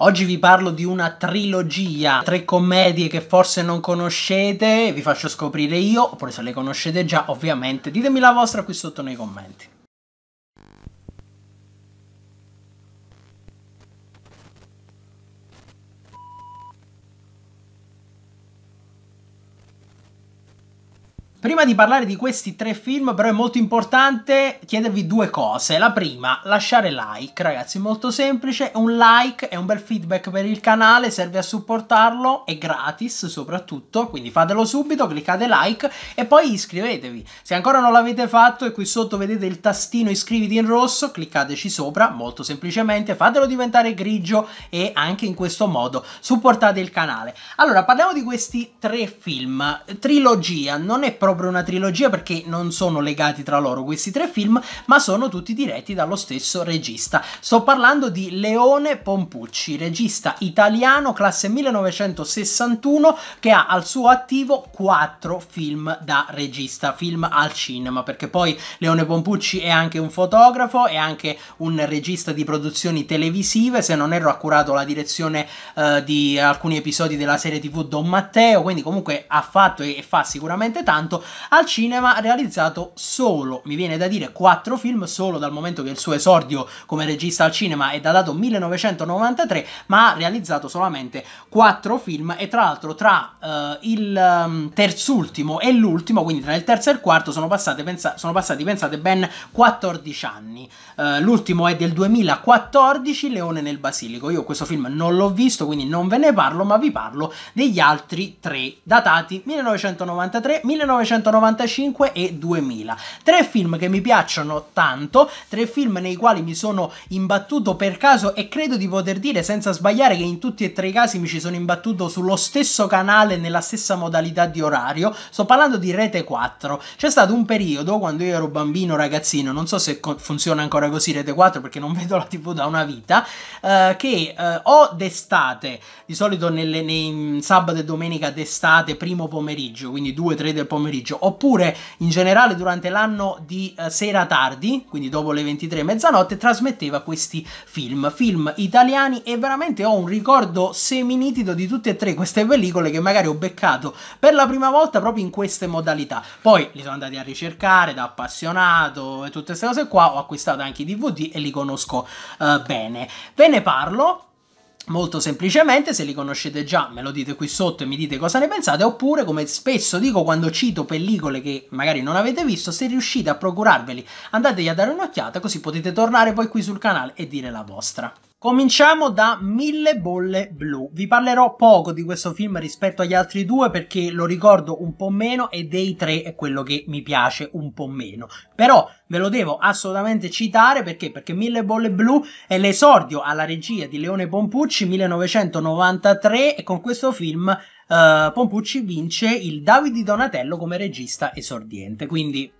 Oggi vi parlo di una trilogia, tre commedie che forse non conoscete, vi faccio scoprire io, oppure se le conoscete già ovviamente ditemi la vostra qui sotto nei commenti. Prima di parlare di questi tre film, però è molto importante chiedervi due cose. La prima, lasciare like, ragazzi, molto semplice, un like è un bel feedback per il canale, serve a supportarlo, è gratis soprattutto, quindi fatelo subito, cliccate like e poi iscrivetevi. Se ancora non l'avete fatto e qui sotto vedete il tastino iscriviti in rosso, cliccateci sopra, molto semplicemente, fatelo diventare grigio e anche in questo modo supportate il canale. Allora, parliamo di questi tre film. Trilogia, non è proprio proprio una trilogia perché non sono legati tra loro questi tre film, ma sono tutti diretti dallo stesso regista. Sto parlando di Leone Pompucci, regista italiano classe 1961 che ha al suo attivo quattro film da regista, film al cinema, perché poi Leone Pompucci è anche un fotografo, è anche un regista di produzioni televisive, se non erro ha curato la direzione eh, di alcuni episodi della serie tv Don Matteo, quindi comunque ha fatto e fa sicuramente tanto, al cinema ha realizzato solo, mi viene da dire, quattro film solo dal momento che il suo esordio come regista al cinema è datato 1993, ma ha realizzato solamente quattro film e tra l'altro tra uh, il um, terzultimo e l'ultimo, quindi tra il terzo e il quarto, sono, passate, pensa sono passati, pensate, ben 14 anni. Uh, l'ultimo è del 2014, Leone nel Basilico. Io questo film non l'ho visto, quindi non ve ne parlo, ma vi parlo degli altri tre, datati 1993, 1993 1995 e 2000. Tre film che mi piacciono tanto, tre film nei quali mi sono imbattuto per caso e credo di poter dire senza sbagliare che in tutti e tre i casi mi ci sono imbattuto sullo stesso canale nella stessa modalità di orario. Sto parlando di Rete 4. C'è stato un periodo quando io ero bambino, ragazzino, non so se funziona ancora così Rete 4 perché non vedo la TV da una vita, eh, che eh, o d'estate, di solito nelle, nei mm, sabato e domenica d'estate, primo pomeriggio, quindi 2-3 del pomeriggio pomeriggio, oppure in generale durante l'anno di eh, sera tardi, quindi dopo le 23 e mezzanotte, trasmetteva questi film, film italiani e veramente ho un ricordo seminitido di tutte e tre queste pellicole che magari ho beccato per la prima volta proprio in queste modalità. Poi li sono andati a ricercare da appassionato e tutte queste cose qua, ho acquistato anche i DVD e li conosco eh, bene. Ve ne parlo, Molto semplicemente, se li conoscete già, me lo dite qui sotto e mi dite cosa ne pensate, oppure, come spesso dico quando cito pellicole che magari non avete visto, se riuscite a procurarveli andategli a dare un'occhiata, così potete tornare poi qui sul canale e dire la vostra. Cominciamo da Mille bolle blu. Vi parlerò poco di questo film rispetto agli altri due perché lo ricordo un po' meno e dei tre è quello che mi piace un po' meno. Però ve lo devo assolutamente citare perché? Perché Mille bolle blu è l'esordio alla regia di Leone Pompucci 1993 e con questo film eh, Pompucci vince il Davide Donatello come regista esordiente. Quindi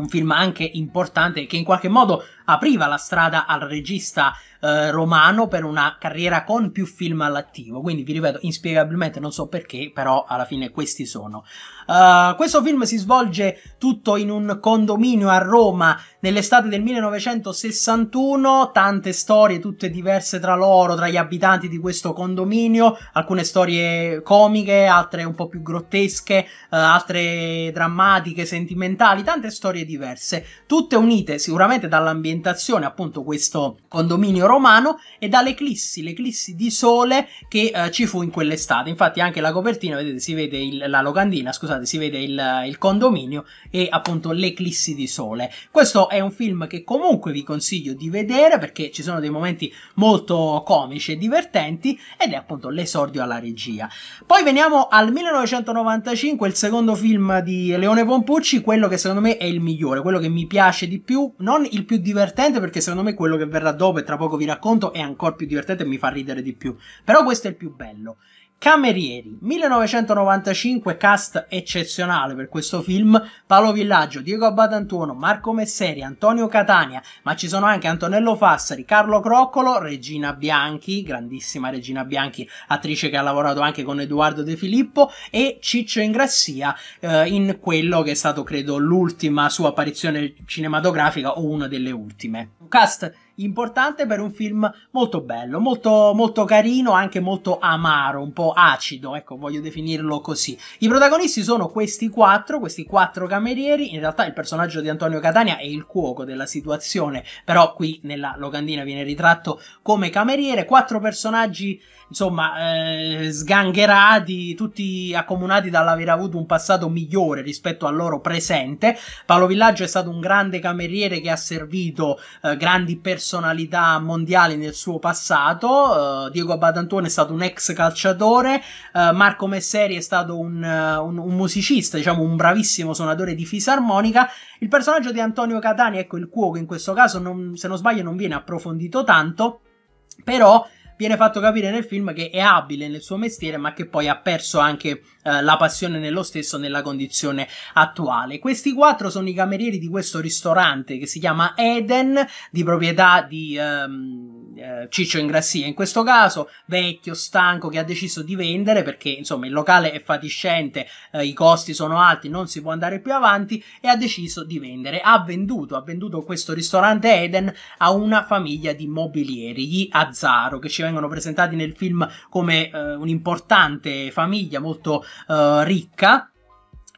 un film anche importante che in qualche modo apriva la strada al regista eh, romano per una carriera con più film all'attivo. Quindi vi ripeto, inspiegabilmente non so perché, però alla fine questi sono. Uh, questo film si svolge tutto in un condominio a Roma nell'estate del 1961, tante storie tutte diverse tra loro, tra gli abitanti di questo condominio, alcune storie comiche, altre un po' più grottesche, uh, altre drammatiche, sentimentali, tante storie diverse, tutte unite sicuramente dall'ambiente ambientazione appunto questo condominio romano e dall'eclissi, l'eclissi di sole che eh, ci fu in quell'estate. Infatti anche la copertina, vedete, si vede il, la locandina, scusate, si vede il, il condominio e appunto l'eclissi di sole. Questo è un film che comunque vi consiglio di vedere perché ci sono dei momenti molto comici e divertenti ed è appunto l'esordio alla regia. Poi veniamo al 1995, il secondo film di Leone Pompucci, quello che secondo me è il migliore, quello che mi piace di più, non il più divertente divertente perché secondo me quello che verrà dopo e tra poco vi racconto è ancora più divertente e mi fa ridere di più. Però questo è il più bello. Camerieri, 1995, cast eccezionale per questo film, Paolo Villaggio, Diego Abadantuono, Marco Messeri, Antonio Catania, ma ci sono anche Antonello Fassari, Carlo Croccolo, Regina Bianchi, grandissima Regina Bianchi, attrice che ha lavorato anche con Edoardo De Filippo, e Ciccio Ingrassia eh, in quello che è stato credo l'ultima sua apparizione cinematografica o una delle ultime. Un cast importante per un film molto bello, molto, molto carino, anche molto amaro, un po' acido, ecco, voglio definirlo così. I protagonisti sono questi quattro, questi quattro camerieri, in realtà il personaggio di Antonio Catania è il cuoco della situazione, però qui nella locandina viene ritratto come cameriere, quattro personaggi insomma, eh, sgangherati, tutti accomunati dall'aver avuto un passato migliore rispetto al loro presente. Paolo Villaggio è stato un grande cameriere che ha servito eh, grandi persone personalità mondiali nel suo passato. Uh, Diego Abbadantone è stato un ex calciatore, uh, Marco Messeri è stato un, eh, un, un, musicista, diciamo un bravissimo suonatore di fisarmonica. Il personaggio di Antonio Catani, ecco il cuoco in questo caso, non, se non sbaglio non viene approfondito tanto, però viene fatto capire nel film che è abile nel suo mestiere, ma che poi ha perso anche eh, la passione nello stesso nella condizione attuale. Questi quattro sono i camerieri di questo ristorante che si chiama Eden, di proprietà di... Ehm, eh, Ciccio Ingrassia in questo caso, vecchio, stanco, che ha deciso di vendere perché insomma il locale è fatiscente, eh, i costi sono alti, non si può andare più avanti e ha deciso di vendere. Ha venduto, ha venduto questo ristorante Eden a una famiglia di mobilieri, gli Azzaro, che ci vengono presentati nel film come eh, un'importante famiglia molto eh, ricca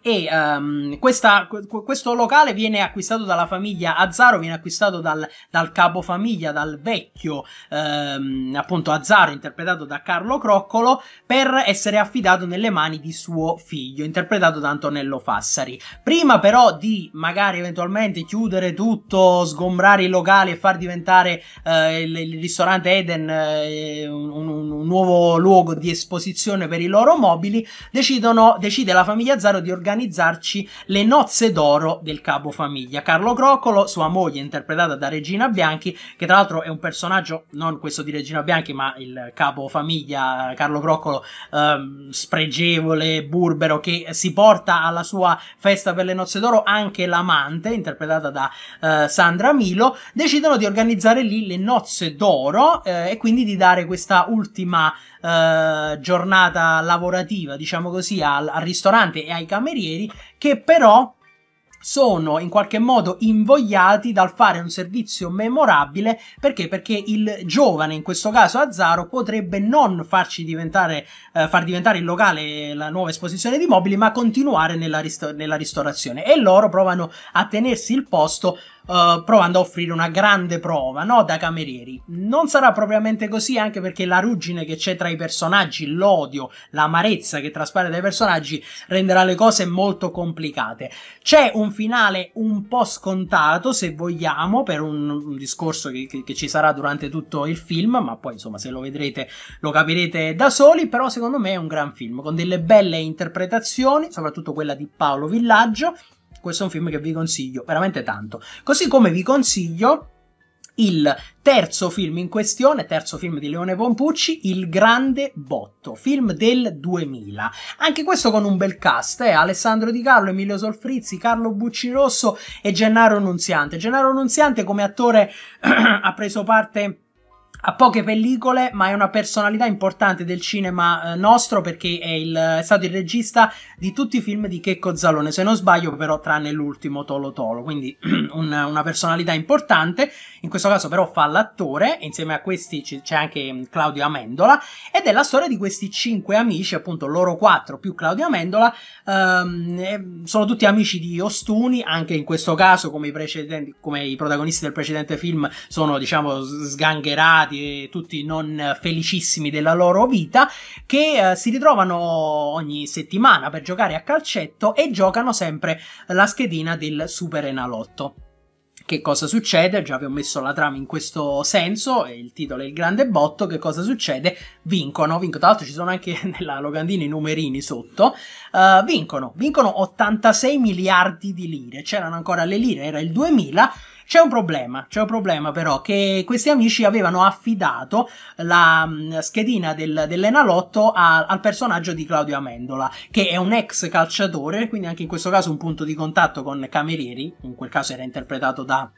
e um, questa, questo locale viene acquistato dalla famiglia Azzaro, viene acquistato dal, dal capofamiglia, dal vecchio um, appunto Azzaro, interpretato da Carlo Croccolo, per essere affidato nelle mani di suo figlio, interpretato da Antonello Fassari. Prima però di magari eventualmente chiudere tutto, sgombrare i locali e far diventare uh, il, il, ristorante Eden uh, un, un, un, nuovo luogo di esposizione per i loro mobili, decidono, decide la famiglia Azzaro di organizzare organizzarci le nozze d'oro del capofamiglia. Carlo Crocolo, sua moglie interpretata da Regina Bianchi, che tra l'altro è un personaggio, non questo di Regina Bianchi, ma il capofamiglia Carlo Crocolo, ehm, spregevole, burbero, che si porta alla sua festa per le nozze d'oro anche l'amante, interpretata da eh, Sandra Milo, decidono di organizzare lì le nozze d'oro eh, e quindi di dare questa ultima eh, giornata lavorativa, diciamo così, al, al ristorante e ai camerini giornalieri che però sono in qualche modo invogliati dal fare un servizio memorabile perché? perché il giovane, in questo caso Azzaro, potrebbe non farci diventare, eh, far diventare il locale la nuova esposizione di mobili, ma continuare nella, rist- nella ristorazione. E loro provano a tenersi il posto eh, provando a offrire una grande prova, no? Da camerieri. Non sarà propriamente così, anche perché la ruggine che c'è tra i personaggi, l'odio, l'amarezza che traspare dai personaggi renderà le cose molto complicate. C'è un finale un po' scontato, se vogliamo, per un, un discorso che, che, che ci sarà durante tutto il film, ma poi insomma se lo vedrete lo capirete da soli, però secondo me è un gran film, con delle belle interpretazioni, soprattutto quella di Paolo Villaggio, questo è un film che vi consiglio veramente tanto. Così come vi consiglio il terzo film in questione, terzo film di Leone Pompucci, Il Grande Botto, film del 2000. Anche questo con un bel cast, eh? Alessandro Di Carlo, Emilio Solfrizzi, Carlo Bucci Rosso e Gennaro Nunziante. Gennaro Nunziante come attore ha preso parte ha poche pellicole, ma è una personalità importante del cinema eh, nostro perché è, il, è, stato il regista di tutti i film di Checco Zalone, se non sbaglio però tranne l'ultimo Tolo Tolo, quindi una, una personalità importante, in questo caso però fa l'attore, insieme a questi c'è anche mm, Claudio Amendola, ed è la storia di questi cinque amici, appunto loro quattro più Claudio Amendola, ehm, sono tutti amici di Ostuni, anche in questo caso come i, come i protagonisti del precedente film sono diciamo sgangherati, fortunati e eh, tutti non felicissimi della loro vita, che eh, si ritrovano ogni settimana per giocare a calcetto e giocano sempre la schedina del Super Enalotto. Che cosa succede? Già vi ho messo la trama in questo senso, il titolo è il grande botto, che cosa succede? Vincono, vincono, tra l'altro ci sono anche nella locandina i numerini sotto, uh, vincono, vincono 86 miliardi di lire, c'erano ancora le lire, era il 2000, c'è un problema, c'è un problema però che questi amici avevano affidato la mm, schedina del, dell'Enalotto a, al personaggio di Claudio Amendola, che è un ex calciatore, quindi anche in questo caso un punto di contatto con Camerieri, in quel caso era interpretato da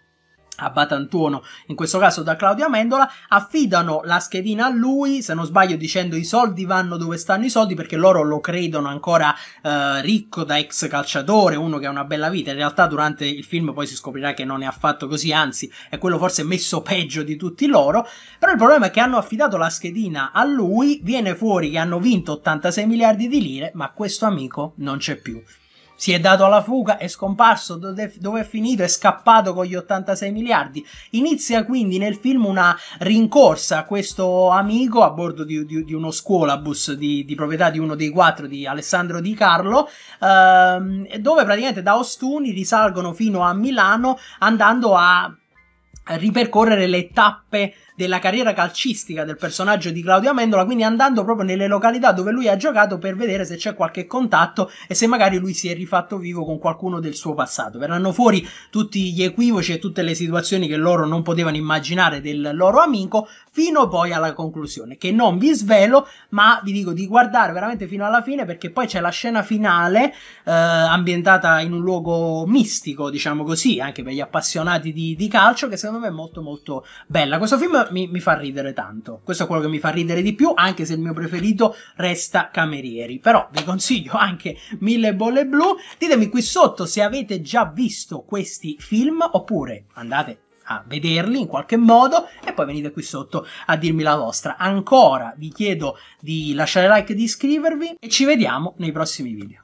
a Batantuono, in questo caso da Claudio Amendola, affidano la schedina a lui, se non sbaglio dicendo i soldi vanno dove stanno i soldi perché loro lo credono ancora eh, ricco da ex calciatore, uno che ha una bella vita, in realtà durante il film poi si scoprirà che non è affatto così, anzi è quello forse messo peggio di tutti loro, però il problema è che hanno affidato la schedina a lui, viene fuori che hanno vinto 86 miliardi di lire, ma questo amico non c'è più si è dato alla fuga, è scomparso, dove è finito? È scappato con gli 86 miliardi. Inizia quindi nel film una rincorsa a questo amico a bordo di, di, di uno scuolabus di, di, proprietà di uno dei quattro di Alessandro Di Carlo, ehm, dove praticamente da Ostuni risalgono fino a Milano andando a ripercorrere le tappe della carriera calcistica del personaggio di Claudio Amendola, quindi andando proprio nelle località dove lui ha giocato per vedere se c'è qualche contatto e se magari lui si è rifatto vivo con qualcuno del suo passato. Verranno fuori tutti gli equivoci e tutte le situazioni che loro non potevano immaginare del loro amico, fino poi alla conclusione, che non vi svelo, ma vi dico di guardare veramente fino alla fine perché poi c'è la scena finale eh, ambientata in un luogo mistico, diciamo così, anche per gli appassionati di, di calcio, che secondo me è molto molto bella. Questo film mi, mi, fa ridere tanto. Questo è quello che mi fa ridere di più, anche se il mio preferito resta Camerieri. Però vi consiglio anche Mille Bolle Blu. Ditemi qui sotto se avete già visto questi film oppure andate a vederli in qualche modo e poi venite qui sotto a dirmi la vostra. Ancora vi chiedo di lasciare like e di iscrivervi e ci vediamo nei prossimi video.